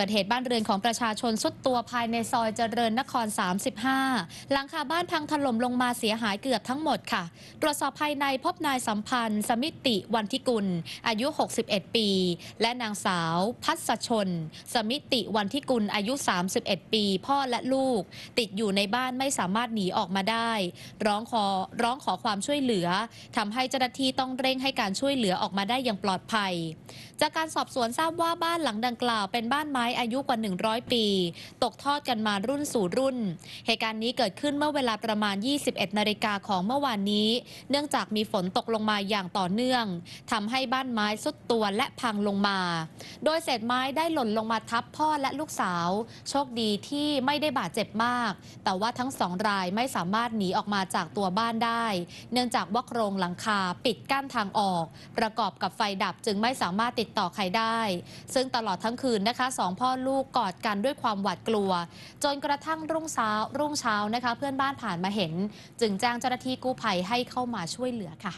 เกิดเหตุบ้านเรือนของประชาชนสุดตัวภายในซอยเจริญนคร 35 หลังคาบ้านพังถล่มลงมาเสียหายเกือบทั้งหมดค่ะ ตรวจสอบภายในพบนายสัมพันธ์ สมิติวันทิกุล อายุ 61 ปี และนางสาว พัชชนสมิติวันทิกุลอายุ 31 ปี พ่อและลูก ติดอยู่ในบ้านไม่สามารถหนีออกมาได้ ร้องขอร้องขอความช่วยเหลือ ทำให้เจ้าหน้าที่ต้องเร่งให้การช่วยเหลือออกมาได้อย่างปลอดภัย จากการสอบสวนทราบว่าบ้านหลังดังกล่าวเป็นบ้านไม้อายุกว่า 100 ปี ตกทอดกันมารุ่นสู่รุ่น เหตุการณ์นี้เกิดขึ้นเมื่อเวลาประมาณ 21นาฬิกาของเมื่อวานนี้ เนื่องจากมีฝนตกลงมาอย่างต่อเนื่อง ทำให้บ้านไม้สุดตัวและพังลงมา โดยเศษไม้ได้หล่นลงมาทับพ่อและลูกสาว โชคดีที่ไม่ได้บาดเจ็บมาก แต่ว่าทั้งสองรายไม่สามารถหนีออกมาจากตัวบ้านได้ เนื่องจากว่าโครงหลังคาปิดกั้นทางออก ประกอบกับไฟดับจึงไม่สามารถติดต่อใครได้ ซึ่งตลอดทั้งคืนนะคะสององพ่อลูกกอดกันด้วยความหวาดกลัว จนกระทั่งรุ่งเช้ารุ่งเช้านะคะเพื่อนบ้านผ่านมาเห็น จึงแจ้งเจ้าหน้าที่กู้ภัยให้เข้ามาช่วยเหลือค่ะ